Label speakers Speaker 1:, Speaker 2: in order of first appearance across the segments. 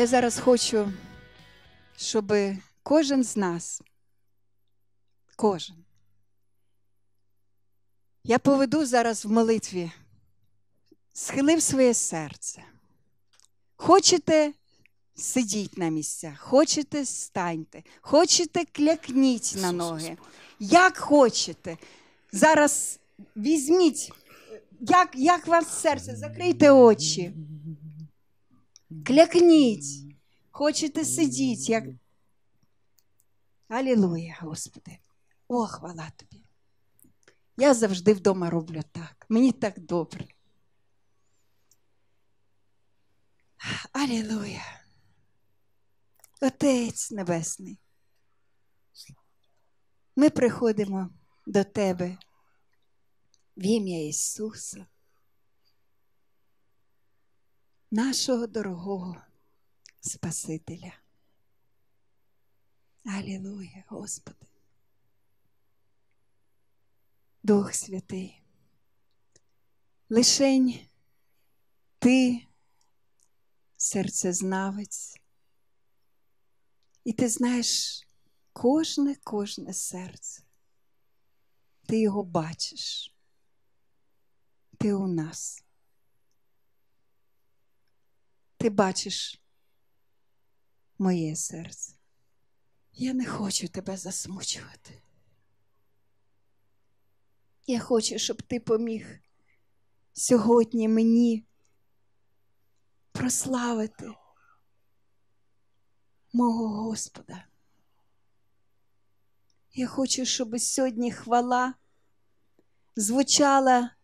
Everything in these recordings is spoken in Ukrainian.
Speaker 1: Я зараз хочу, щоб кожен з нас, кожен. Я поведу зараз в молитві, схилив своє серце. Хочете, сидіть на місця, хочете, станьте, хочете, клякніть на ноги. Як хочете. Зараз візьміть, як, як вам серце, закрийте очі клякніть, хочете сидіть, як. Алілуя, Господи, о, хвала тобі. Я завжди вдома роблю так. Мені так добре. Алілуя. Отець Небесний. Ми приходимо до Тебе в ім'я Ісуса нашого дорогого Спасителя. Алілуя, Господи. Дух Святий. Лишень ти, серцезнавець, і ти знаєш кожне, кожне серце. Ти його бачиш, ти у нас. Ти бачиш моє серце. Я не хочу тебе засмучувати. Я хочу, щоб ти поміг сьогодні мені прославити мого Господа. Я хочу, щоб сьогодні хвала звучала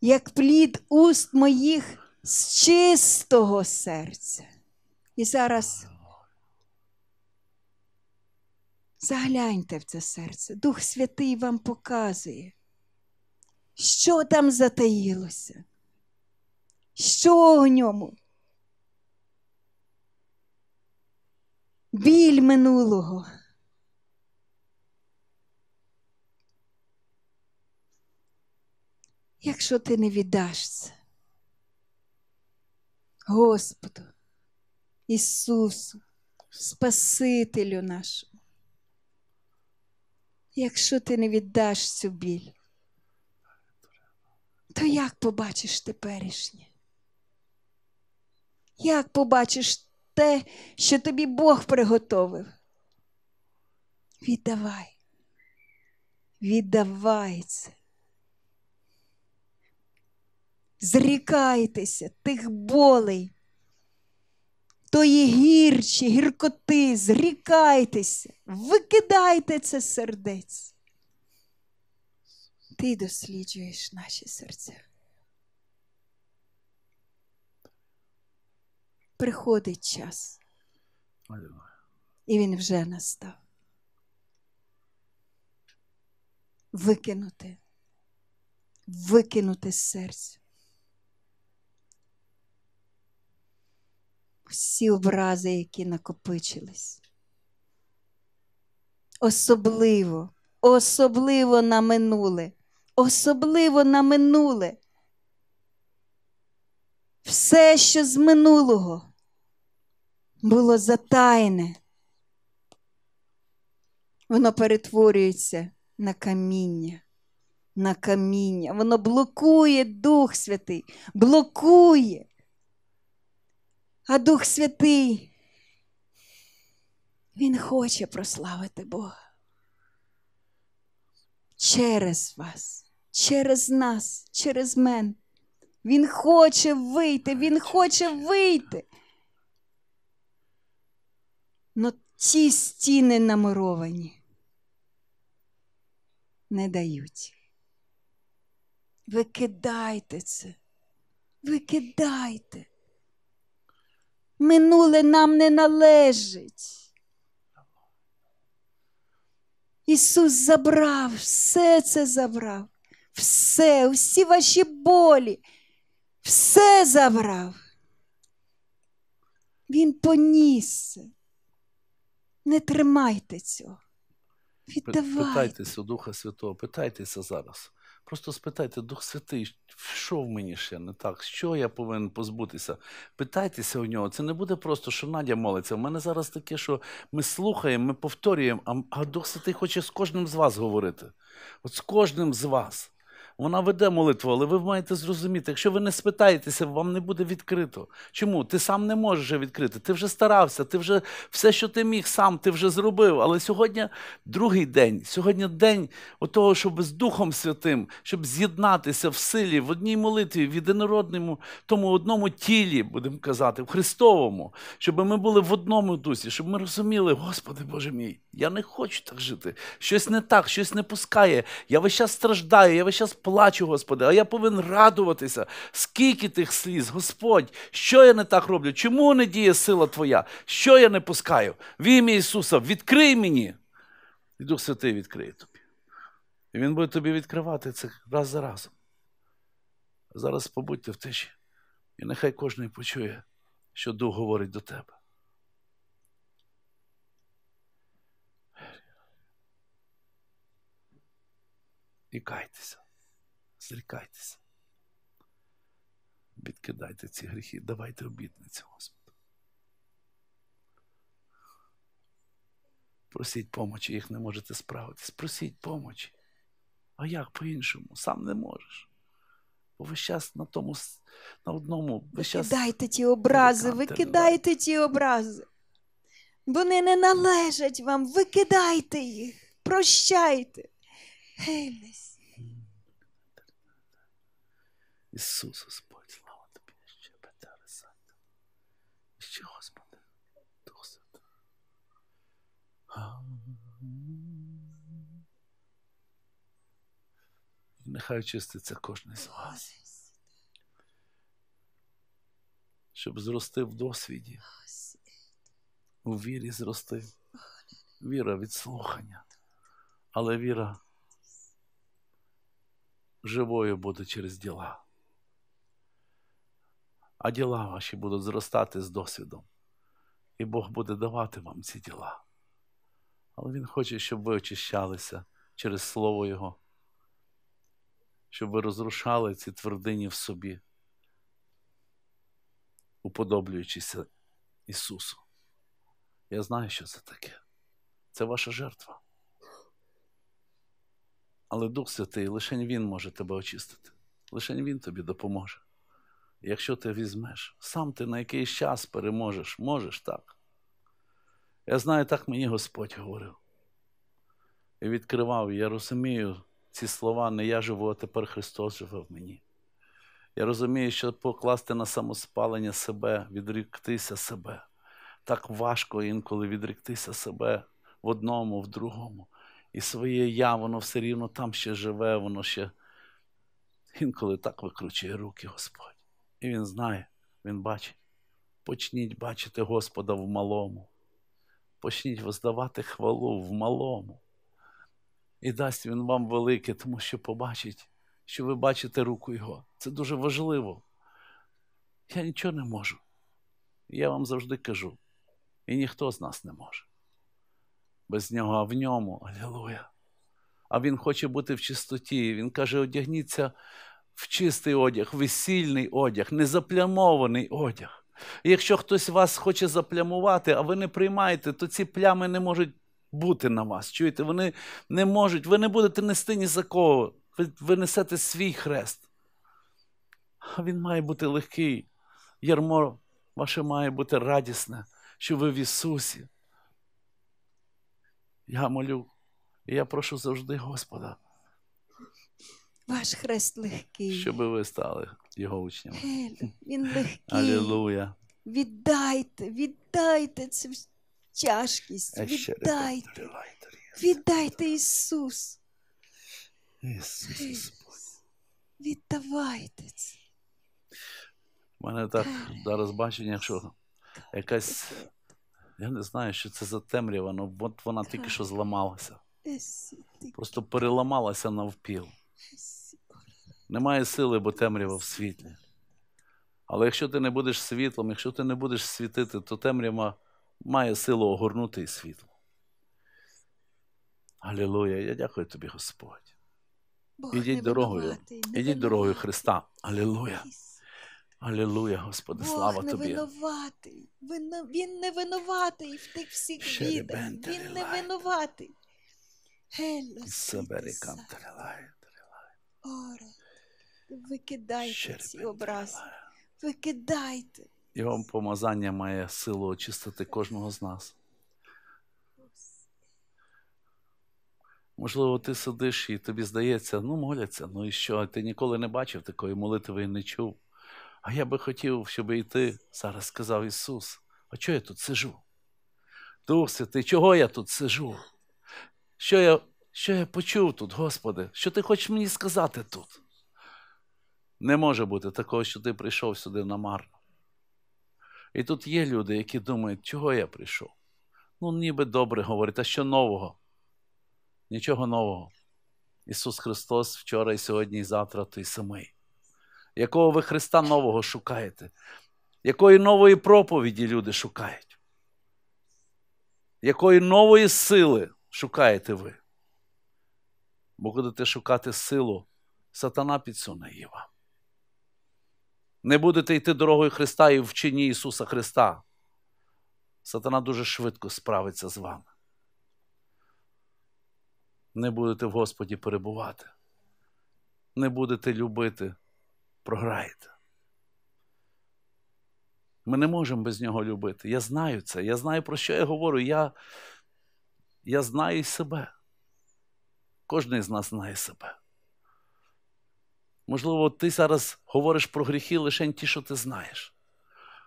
Speaker 1: як плід уст моїх з чистого серця. І зараз загляньте в це серце. Дух Святий вам показує, що там затаїлося, що у ньому. Біль минулого. Якщо ти не віддаш це, Господу, Ісусу, Спасителю нашому. Якщо ти не віддаш цю біль, то як побачиш теперішнє? Як побачиш те, що тобі Бог приготовив? Віддавай, віддавай це. Зрікайтеся тих болей, тої гірчі, гіркоти, зрікайтеся, викидайте це сердець. Ти досліджуєш наші серця. Приходить час. І він вже настав. Викинути, викинути з серця. всі образи, які накопичились. Особливо, особливо на минуле, особливо на минуле. Все, що з минулого було затайне, воно перетворюється на каміння, на каміння, воно блокує Дух Святий, блокує. А Дух Святий, Він хоче прославити Бога через вас, через нас, через мене. Він хоче вийти, Він хоче вийти. Но ці стіни намуровані не дають. Викидайте це, викидайте. Минуле нам не належить. Ісус забрав, все це забрав, все, всі ваші болі, все забрав. Він поніс. Не тримайте цього.
Speaker 2: Віддавайте. Питайтеся Духа Святого, питайтеся зараз. Просто спитайте, Дух Святий, що в мені ще не так, що я повинен позбутися? Питайтеся у нього. Це не буде просто, що Надя молиться. У мене зараз таке, що ми слухаємо, ми повторюємо, а Дух Святий хоче з кожним з вас говорити. От з кожним з вас. Вона веде молитву, але ви маєте зрозуміти, якщо ви не спитаєтеся, вам не буде відкрито. Чому? Ти сам не можеш відкрити, ти вже старався, ти вже все, що ти міг, сам ти вже зробив. Але сьогодні другий день, сьогодні день того, щоб з Духом Святим, щоб з'єднатися в силі, в одній молитві, в єдинородному, тому одному тілі, будемо казати, в Христовому, щоб ми були в одному дусі, щоб ми розуміли, Господи Боже мій, я не хочу так жити. Щось не так, щось не пускає. Я весь час страждаю, я весь час плачу, Господи, а я повинен радуватися, скільки тих сліз, Господь, що я не так роблю? Чому не діє сила Твоя? Що я не пускаю? В ім'я Ісуса, відкрий мені. І Дух Святий відкриє тобі. І Він буде тобі відкривати це раз за разом. Зараз побудьте в тиші, і нехай кожен почує, що Дух говорить до тебе. І кайтеся. Зрікайтеся. Відкидайте ці гріхи, давайте обітницю Господу. Просіть помочі, їх не можете справитись. Просіть помочі. А як по-іншому? Сам не можеш. Бо ви час на тому, на одному. Ви Викидайте
Speaker 1: ті образи, викидайте ті образи. Вони не належать вам, викидайте їх, прощайте. Геймес.
Speaker 2: Ісусу, Господь, слава тобі, ще Петера Санта. Ще Господи, Дух Святий. І нехай очиститься кожен з вас. Щоб зрости в досвіді. У вірі зрости. Віра від слухання. Але віра живою буде через діла а діла ваші будуть зростати з досвідом. І Бог буде давати вам ці діла. Але Він хоче, щоб ви очищалися через Слово Його, щоб ви розрушали ці твердині в собі, уподоблюючися Ісусу. Я знаю, що це таке. Це ваша жертва. Але Дух Святий, лише Він може тебе очистити, лише Він тобі допоможе. Якщо ти візьмеш, сам ти на якийсь час переможеш, можеш так. Я знаю, так мені Господь говорив. І відкривав, я розумію ці слова, не я живу, а тепер Христос живе в мені. Я розумію, що покласти на самоспалення себе, відріктися себе. Так важко інколи відріктися себе в одному, в другому. І своє я, воно все рівно там ще живе, воно ще інколи так викручує руки Господь. І він знає, він бачить. Почніть бачити Господа в малому. Почніть воздавати хвалу в малому. І дасть він вам велике, тому що побачить, що ви бачите руку Його. Це дуже важливо. Я нічого не можу. Я вам завжди кажу. І ніхто з нас не може. Без нього, а в ньому. Аллилуйя! А він хоче бути в чистоті. Він каже: одягніться в чистий одяг, весільний одяг, незаплямований одяг. І якщо хтось вас хоче заплямувати, а ви не приймаєте, то ці плями не можуть бути на вас. Чуєте, вони не можуть, ви не будете нести ні за кого. Ви, ви несете свій хрест. А він має бути легкий. Ярмо ваше має бути радісне, що ви в Ісусі. Я молю, і я прошу завжди Господа.
Speaker 1: Ваш хрест легкий.
Speaker 2: Щоб ви стали його учнями. Він легкий. Алілуя.
Speaker 1: Віддайте, віддайте цю тяжкість. Е, віддайте. Віддайте Ісус. Ісус. Віддавайте це.
Speaker 2: У мене так зараз бачення, що якась. Я не знаю, що це за темрява, але ну, от вона тільки що зламалася. Просто переламалася навпіл. Немає сили, бо темрява в світлі. Але якщо ти не будеш світлом, якщо ти не будеш світити, то темрява має силу огорнути і світло. Алілуя! Я дякую тобі, Господь. Бог Ідіть дорогою, ідіть дорогою Христа. Алілуя. Алілуя, Господи, Бог слава не Тобі.
Speaker 1: Винуватий. Вино... Він не винуватий в тих всіх бідах. Він не винуватий. Гелло.
Speaker 2: Сабері кам
Speaker 1: Оре. Викидайте ці образи. Викидайте.
Speaker 2: Його помазання має силу очистити кожного з нас. Можливо, ти сидиш і тобі здається, ну моляться, ну і що? Ти ніколи не бачив такої молитви і не чув. А я би хотів, щоб і ти зараз сказав Ісус, а чого я тут сижу? Дух Святий, чого я тут сижу? Що я що я почув тут, Господи? Що ти хочеш мені сказати тут? Не може бути такого, що ти прийшов сюди намарно. І тут є люди, які думають, чого я прийшов. Ну, ніби добре говорить, а що нового? Нічого нового. Ісус Христос вчора і сьогодні, і завтра той самий. Якого ви Христа нового шукаєте? Якої нової проповіді люди шукають? Якої нової сили шукаєте ви? Бо будете шукати силу, сатана підсуне її вам. Не будете йти дорогою Христа і в чині Ісуса Христа. Сатана дуже швидко справиться з вами. Не будете в Господі перебувати. Не будете любити, програєте. Ми не можемо без нього любити. Я знаю це. Я знаю, про що я говорю. Я я знаю себе. Кожний з нас знає себе. Можливо, ти зараз говориш про гріхи лише ті, що ти знаєш.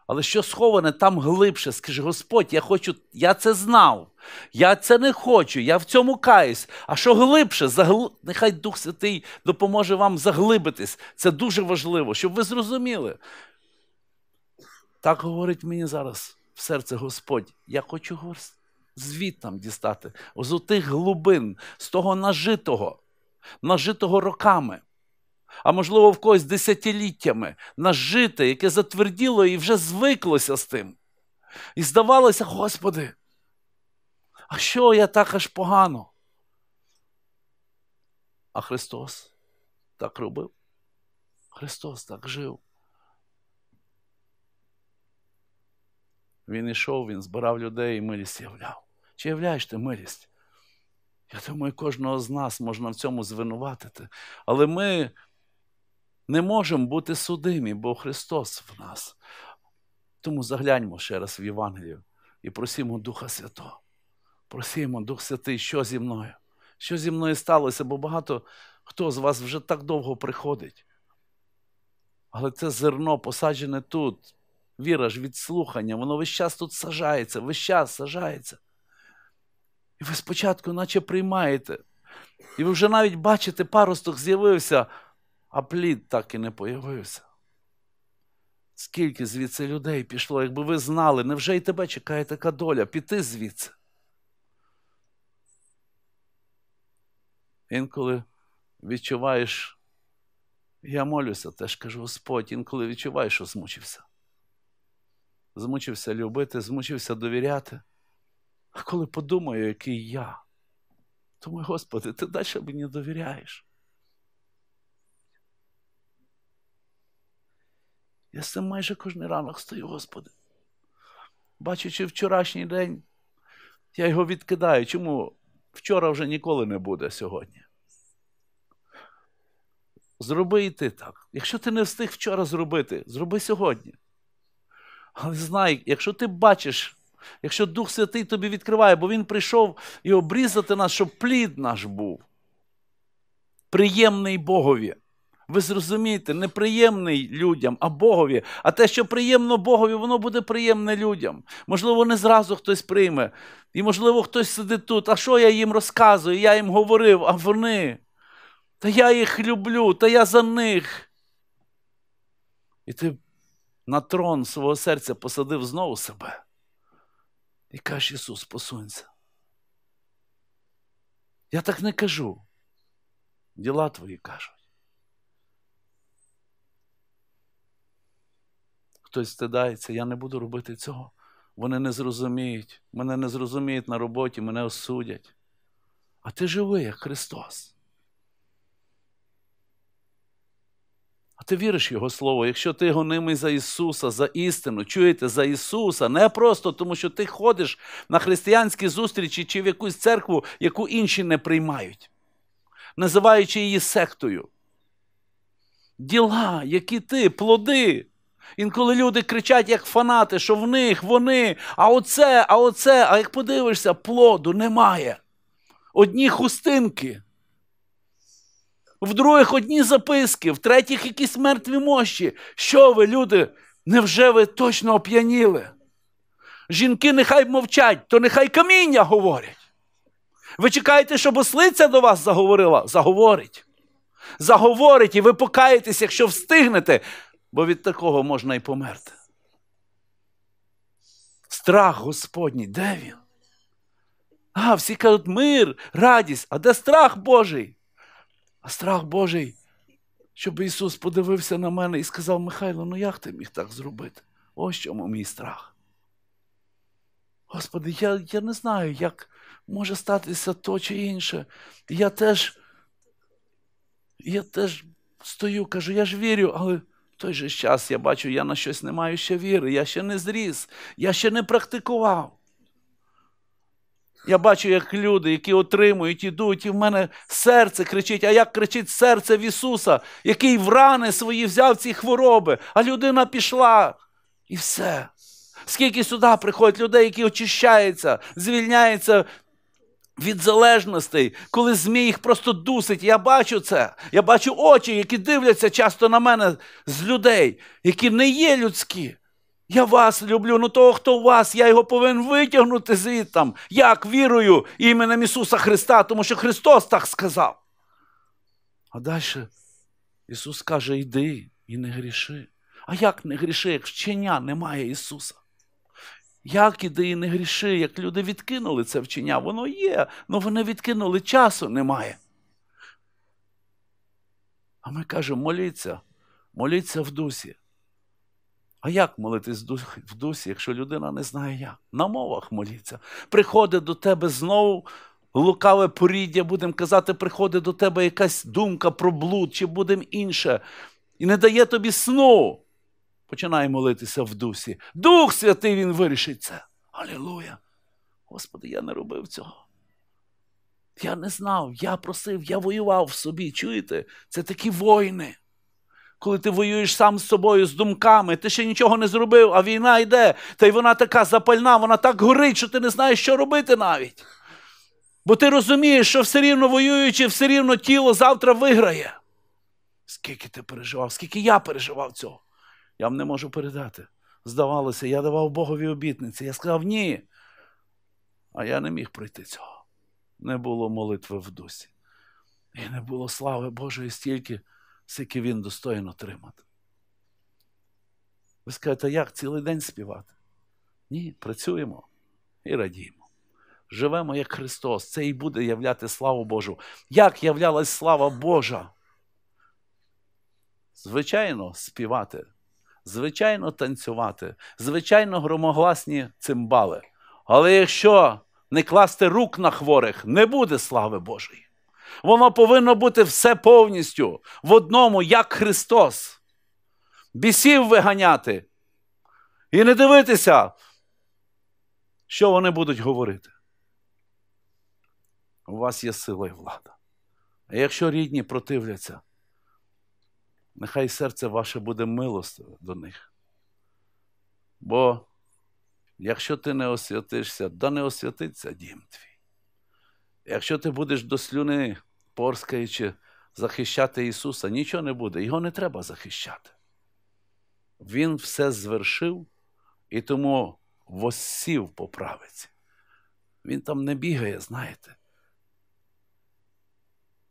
Speaker 2: Але що сховане там глибше, скажи, Господь, я хочу, я це знав, я це не хочу, я в цьому каюсь. А що глибше, загл... нехай Дух Святий допоможе вам заглибитись. Це дуже важливо, щоб ви зрозуміли. Так говорить мені зараз в серце Господь, я хочу звідтам дістати, з отих глибин, з того нажитого, нажитого роками а можливо, в когось десятиліттями нажите, яке затверділо і вже звиклося з тим. І здавалося, Господи, а що я так аж погано? А Христос так робив. Христос так жив. Він ішов, Він збирав людей і милість являв. Чи являєш ти милість? Я думаю, кожного з нас можна в цьому звинуватити. Але ми не можемо бути судимі, бо Христос в нас. Тому загляньмо ще раз в Євангелію і просімо Духа Святого. Просімо, Дух Святий, що зі мною? Що зі мною сталося? Бо багато хто з вас вже так довго приходить. Але це зерно посаджене тут. Віра ж від слухання, воно весь час тут сажається, весь час сажається. І ви спочатку, наче приймаєте. І ви вже навіть бачите, паросток з'явився, а плід так і не появився. Скільки звідси людей пішло, якби ви знали, невже і тебе чекає така доля піти звідси? Інколи відчуваєш, я молюся, теж кажу Господь, інколи відчуваєш, що змучився. Змучився любити, змучився довіряти. А коли подумаю, який я, то, думаю, Господи, ти далі мені довіряєш. Я з цим майже кожен ранок стою, Господи. Бачачи вчорашній день, я його відкидаю. Чому вчора вже ніколи не буде сьогодні? Зроби і ти так. Якщо ти не встиг вчора зробити, зроби сьогодні. Але знай, якщо ти бачиш, якщо Дух Святий тобі відкриває, бо Він прийшов і обрізати нас, щоб плід наш був. Приємний Богові. Ви зрозумієте, неприємний людям, а Богові. А те, що приємно Богові, воно буде приємне людям. Можливо, не зразу хтось прийме. І, можливо, хтось сидить тут. А що я їм розказую? Я їм говорив, а вони. Та я їх люблю, та я за них. І ти на трон свого серця посадив знову себе. І кажеш, Ісус, посунься. Я так не кажу. Діла твої кажу. хтось стидається, я не буду робити цього. Вони не зрозуміють, мене не зрозуміють на роботі, мене осудять. А ти живий, як Христос. А ти віриш Його Слово, якщо ти гонимий за Ісуса, за істину, чуєте за Ісуса, не просто тому, що ти ходиш на християнські зустрічі чи в якусь церкву, яку інші не приймають, називаючи її сектою. Діла, які ти, плоди. Інколи люди кричать, як фанати, що в них, вони, а оце, а оце, а як подивишся, плоду немає. Одні хустинки. В других одні записки, в третіх якісь мертві мощі. Що ви, люди, невже ви точно оп'яніли? Жінки нехай мовчать, то нехай каміння говорять. Ви чекаєте, щоб ослиця до вас заговорила? Заговорить. Заговорить, і ви покаєтесь, якщо встигнете бо від такого можна і померти. Страх Господній, де він? А, всі кажуть, мир, радість, а де страх Божий? А страх Божий, щоб Ісус подивився на мене і сказав, Михайло, ну як ти міг так зробити? Ось чому мій страх. Господи, я я не знаю, як може статися то чи інше. Я теж я теж стою, кажу, я ж вірю, але той же час я бачу, я на щось не маю ще віри, я ще не зріс, я ще не практикував. Я бачу, як люди, які отримують, ідуть, і в мене серце кричить, а як кричить серце в Ісуса, який в рани свої взяв ці хвороби, а людина пішла. І все. Скільки сюди приходять людей, які очищаються, звільняються від залежностей, коли ЗМІ їх просто дусить. Я бачу це. Я бачу очі, які дивляться часто на мене з людей, які не є людські. Я вас люблю, ну того, хто у вас, я його повинен витягнути звідти, Як вірую іменем Ісуса Христа, тому що Христос так сказав. А далі Ісус каже: йди і не гріши. А як не гріши, як вчення немає Ісуса? Як іди не гріши, як люди відкинули це вчення, воно є, але вони відкинули часу немає. А ми кажемо, моліться, моліться в дусі. А як молитись в дусі, якщо людина не знає як? На мовах моліться. Приходить до тебе знову лукаве поріддя, будемо казати, приходить до тебе якась думка про блуд, чи будемо інше, і не дає тобі сну починає молитися в дусі. Дух Святий Він вирішить це. Алілуя! Господи, я не робив цього. Я не знав, я просив, я воював в собі. Чуєте? Це такі війни. Коли ти воюєш сам з собою, з думками, ти ще нічого не зробив, а війна йде, та й вона така запальна, вона так горить, що ти не знаєш, що робити навіть. Бо ти розумієш, що все рівно воюючи, все рівно тіло завтра виграє. Скільки ти переживав, скільки я переживав цього. Я вам не можу передати. Здавалося, я давав Богові обітниці. Я сказав ні. А я не міг пройти цього. Не було молитви в дусі. І не було слави Божої стільки, скільки він достойно тримати. Ви скажете, як цілий день співати? Ні, працюємо і радіємо. Живемо як Христос. Це і буде являти славу Божу. Як являлась слава Божа? Звичайно, співати звичайно, танцювати, звичайно, громогласні цимбали. Але якщо не класти рук на хворих, не буде слави Божої. Воно повинно бути все повністю в одному, як Христос. Бісів виганяти і не дивитися, що вони будуть говорити. У вас є сила і влада. А якщо рідні противляться, нехай серце ваше буде милостиве до них. Бо якщо ти не освятишся, да не освятиться дім твій. Якщо ти будеш до слюни порскаючи, захищати Ісуса, нічого не буде, Його не треба захищати. Він все звершив і тому воссів по правиці. Він там не бігає, знаєте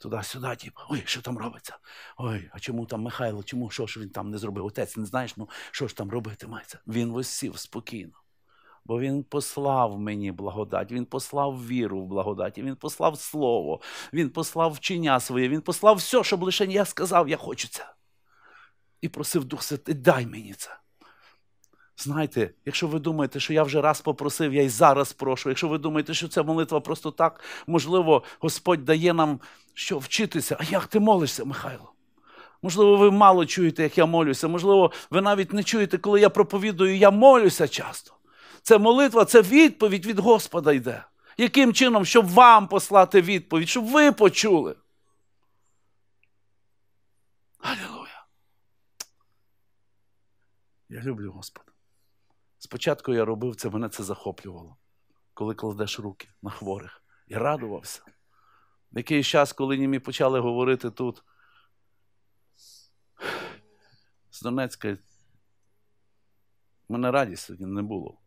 Speaker 2: туди-сюди, тіп, типу, ой, що там робиться? Ой, а чому там Михайло, чому що ж він там не зробив? Отець не знаєш, ну що ж там робити мається? Він висів спокійно. Бо Він послав мені благодать, Він послав віру в благодаті, Він послав слово, Він послав вчення своє, Він послав все, щоб лише я сказав, я хочу це. І просив Дух Святий, дай мені це. Знаєте, якщо ви думаєте, що я вже раз попросив, я й зараз прошу. Якщо ви думаєте, що ця молитва просто так, можливо, Господь дає нам що вчитися. А як ти молишся, Михайло? Можливо, ви мало чуєте, як я молюся. Можливо, ви навіть не чуєте, коли я проповідую, я молюся часто. Це молитва, це відповідь від Господа йде. Яким чином, щоб вам послати відповідь, щоб ви почули? Алілуя. Я люблю Господа. Спочатку я робив це, мене це захоплювало, коли кладеш руки на хворих. Я радувався. Якийсь час, коли німі почали говорити тут з Донецька, в мене радість сьогодні не було.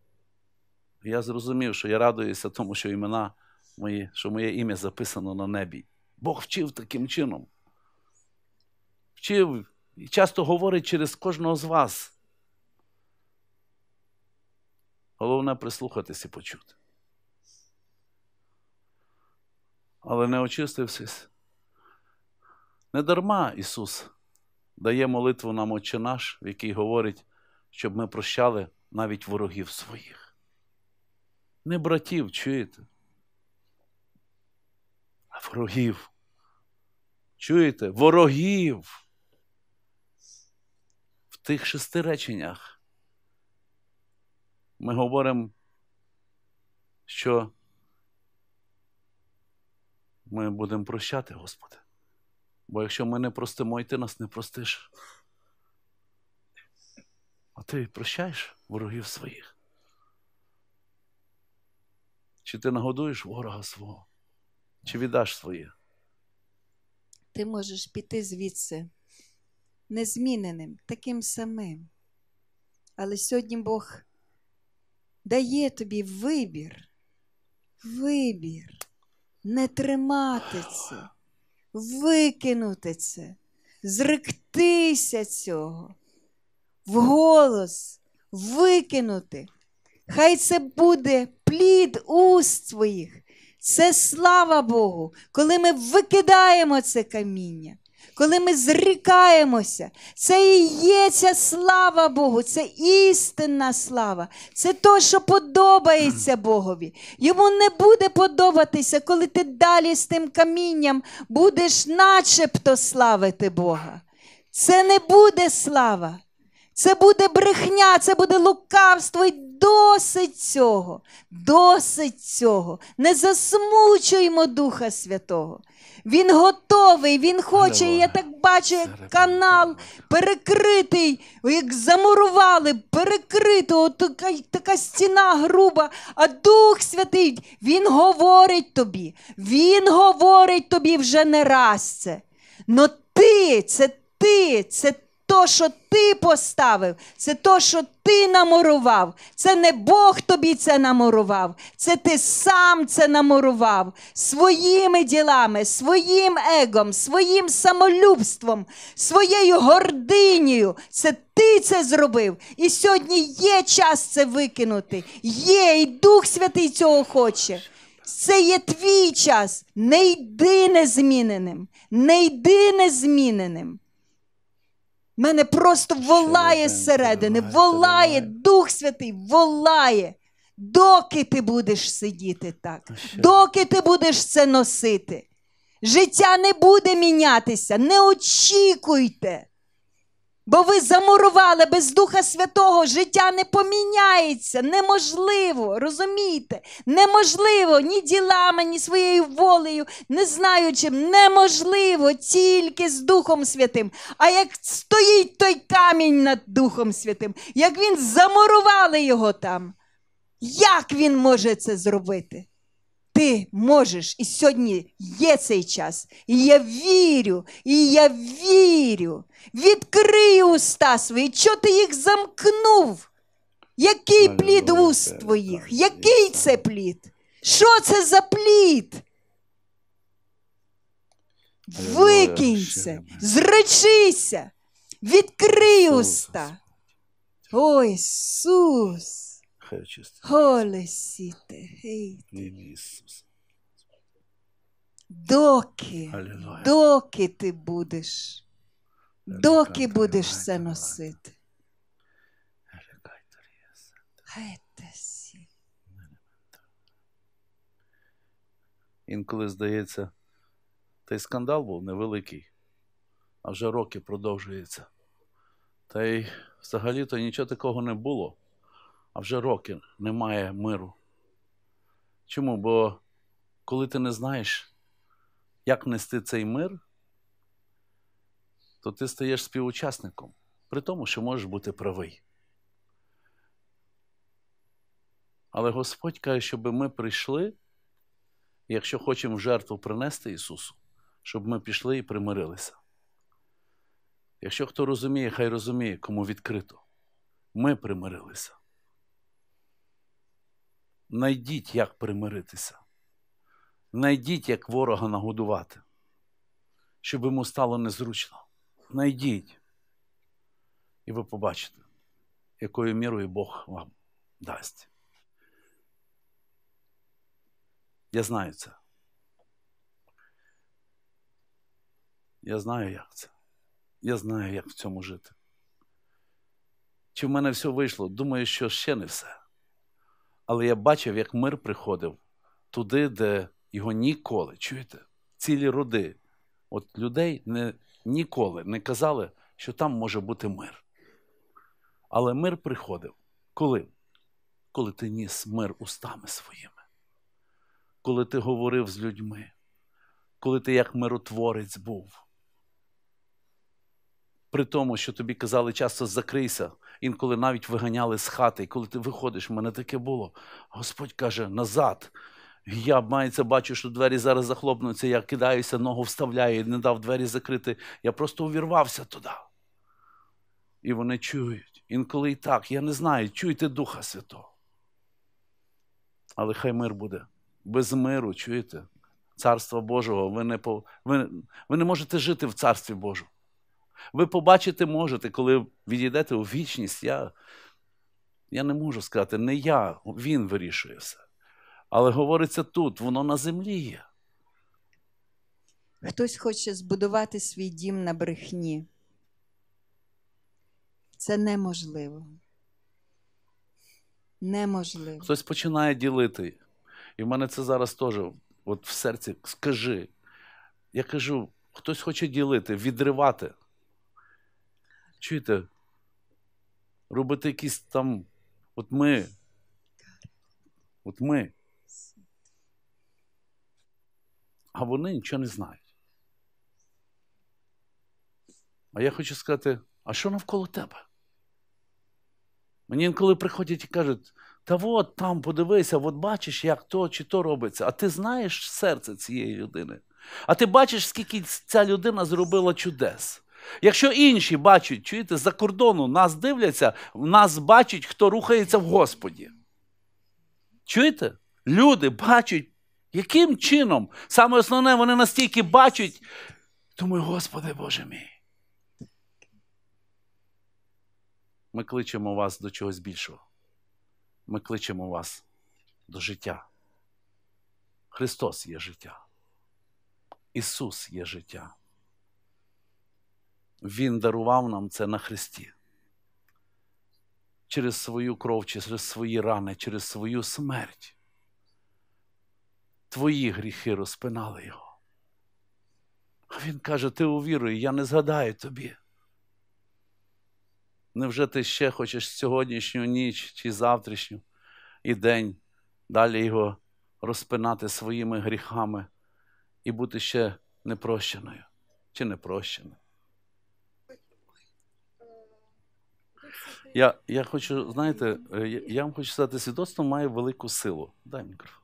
Speaker 2: Я зрозумів, що я радуюся тому, що імена мої, що моє ім'я записано на небі. Бог вчив таким чином. Вчив і часто говорить через кожного з вас. Головне прислухатись і почути. Але не очистившись. не дарма Ісус дає молитву нам Отче наш, в якій говорить, щоб ми прощали навіть ворогів своїх. Не братів чуєте, а ворогів. Чуєте? Ворогів. В тих шести реченнях ми говоримо, що ми будемо прощати, Господи. Бо якщо ми не простимо, і ти нас не простиш. А ти прощаєш ворогів своїх? Чи ти нагодуєш ворога свого, чи віддаш своє?
Speaker 1: Ти можеш піти звідси незміненим, таким самим. Але сьогодні Бог дає тобі вибір, вибір, не тримати це, викинути це, зректися цього, вголос викинути. Хай це буде плід уст твоїх. Це слава Богу, коли ми викидаємо це каміння коли ми зрікаємося, це і є ця слава Богу, це істинна слава, це то, що подобається Богові. Йому не буде подобатися, коли ти далі з тим камінням будеш начебто славити Бога. Це не буде слава. Це буде брехня, це буде лукавство. і Досить цього, досить цього. Не засмучуємо Духа Святого. Він готовий, він хоче. Я так бачу, як канал перекритий, як замурували, перекрито, от така, така стіна груба. А Дух Святий, Він говорить тобі, Він говорить тобі вже не раз це. Но ти, це ти, це ти то, що ти поставив, це то, що ти намурував. Це не Бог тобі це намурував, це ти сам це намурував своїми ділами, своїм егом, своїм самолюбством, своєю гординію. Це ти це зробив. І сьогодні є час це викинути. Є, і Дух Святий цього хоче. Це є твій час. Не йди незміненим, не йди незміненим. Мене просто волає зсередини, волає Дух Святий, волає. Доки ти будеш сидіти так, доки ти будеш це носити, життя не буде мінятися, не очікуйте. Бо ви замурували без Духа Святого, життя не поміняється. Неможливо, розумієте? Неможливо ні ділами, ні своєю волею, не знаючи, Неможливо тільки з Духом Святим. А як стоїть той камінь над Духом Святим, як він замурували його там, як він може це зробити? Ти можеш, і сьогодні є цей час. І я вірю, і я вірю. Відкрий уста свої, чого ти їх замкнув? Який плід уст твоїх? Який це плід? Що це за плід? Викинь зречися, відкрий уста. О Ісус! Хай очистить. Голе
Speaker 2: Ісус.
Speaker 1: Доки, Аллилуйя. доки ти будеш, Аллилуйя. доки будеш все носити.
Speaker 2: Інколи здається, та скандал був невеликий, а вже роки продовжується. Та й взагалі-то нічого такого не було а вже роки немає миру. Чому? Бо коли ти не знаєш, як нести цей мир, то ти стаєш співучасником, при тому, що можеш бути правий. Але Господь каже, щоб ми прийшли, якщо хочемо жертву принести Ісусу, щоб ми пішли і примирилися. Якщо хто розуміє, хай розуміє, кому відкрито. Ми примирилися. Найдіть, як примиритися. Найдіть, як ворога нагодувати, щоб йому стало незручно. Найдіть. І ви побачите, якою мірою Бог вам дасть. Я знаю це. Я знаю, як це. Я знаю, як в цьому жити. Чи в мене все вийшло? Думаю, що ще не все. Але я бачив, як мир приходив туди, де його ніколи. Чуєте? Цілі роди. От людей не, ніколи не казали, що там може бути мир. Але мир приходив. Коли? Коли ти ніс мир устами своїми, коли ти говорив з людьми, коли ти як миротворець був. При тому, що тобі казали часто закрийся, інколи навіть виганяли з хати. І коли ти виходиш, в мене таке було. Господь каже, назад. Я мається, бачу, що двері зараз захлопнуться, я кидаюся, ногу вставляю, і не дав двері закрити. Я просто увірвався туди. І вони чують. Інколи і так, я не знаю, чуйте Духа Святого. Але хай мир буде. Без миру, чуєте? Царство Божого, ви не, ви, ви не можете жити в Царстві Божому. Ви побачити можете, коли відійдете у вічність. Я я не можу сказати, не я, він вирішує все. Але говориться тут, воно на землі є.
Speaker 1: Хтось хоче збудувати свій дім на брехні. Це неможливо. Неможливо.
Speaker 2: Хтось починає ділити. І в мене це зараз теж от в серці скажи. Я кажу, хтось хоче ділити, відривати чуєте, робити якісь там, от ми. От ми. А вони нічого не знають. А я хочу сказати, а що навколо тебе? Мені інколи приходять і кажуть, та от там подивися, от бачиш, як то чи то робиться. А ти знаєш серце цієї людини. А ти бачиш, скільки ця людина зробила чудес. Якщо інші бачать, чуєте, за кордону нас дивляться, нас бачать, хто рухається в Господі. Чуєте? Люди бачать, яким чином, саме основне, вони настільки бачать, думаю, Господи Боже мій. Ми кличемо вас до чогось більшого. Ми кличемо вас до життя. Христос є життя. Ісус є життя. Він дарував нам це на Христі. Через свою кров, через свої рани, через свою смерть. Твої гріхи розпинали його. А він каже: Ти увіруй, я не згадаю тобі. Невже ти ще хочеш сьогоднішню ніч чи завтрашню і день далі його розпинати своїми гріхами і бути ще непрощеною чи непрощеною? Я я хочу, знаєте, е, я, вам хочу сказати, свідоцтво має велику силу. Дай мікрофон.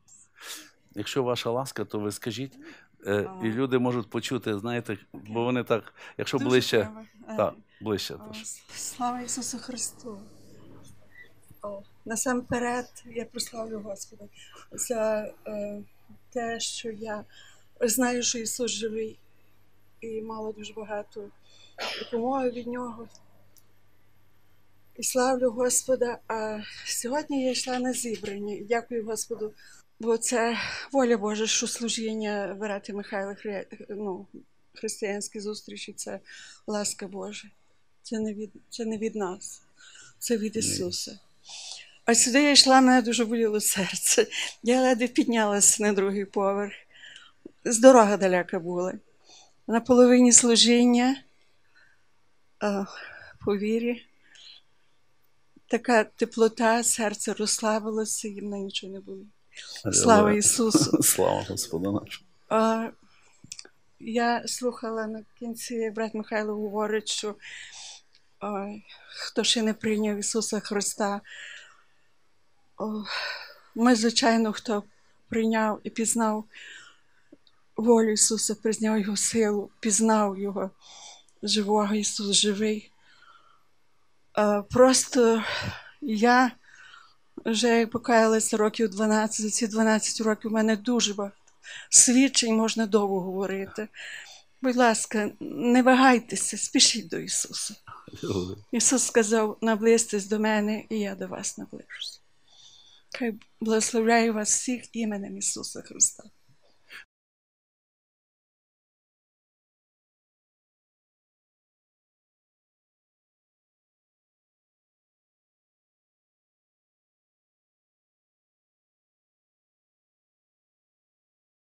Speaker 2: Якщо ваша ласка, то ви скажіть, е, і люди можуть почути, знаєте, бо вони так, якщо Дуже ближче, е, так, ближче. Тож.
Speaker 3: Слава Ісусу Христу! О, Насамперед я прославлю Господа за е, те, що я знаю, що Ісус живий і мало дуже багато допомоги від нього і славлю Господа. А сьогодні я йшла на зібрання. Дякую Господу, бо це воля Божа, що служіння Верати Михайла хри... ну, християнські зустрічі це ласка Божа. Це не від це не від нас, це від Ісуса. А сюди я йшла, мене дуже боліло серце. Я ледве піднялася на другий поверх. З дорога далека була. На половині служіння по вірі така теплота, серце розслабилося, їм на нічого не було. Слава Ісусу!
Speaker 2: Слава Господу
Speaker 3: нашому! Я слухала на кінці, брат Михайло говорить, що о, хто ще не прийняв Ісуса Христа, о, ми, звичайно, хто прийняв і пізнав волю Ісуса, пізнав Його силу, пізнав Його живого Ісус живий. Е, просто я вже покаялася років 12, за ці 12 років у мене дуже багато свідчень, можна довго говорити. Будь ласка, не вагайтеся, спішіть до Ісуса. Ісус сказав: наблизьтесь до мене, і я до вас наближусь. Хай
Speaker 1: благословляю вас всіх іменем Ісуса Христа.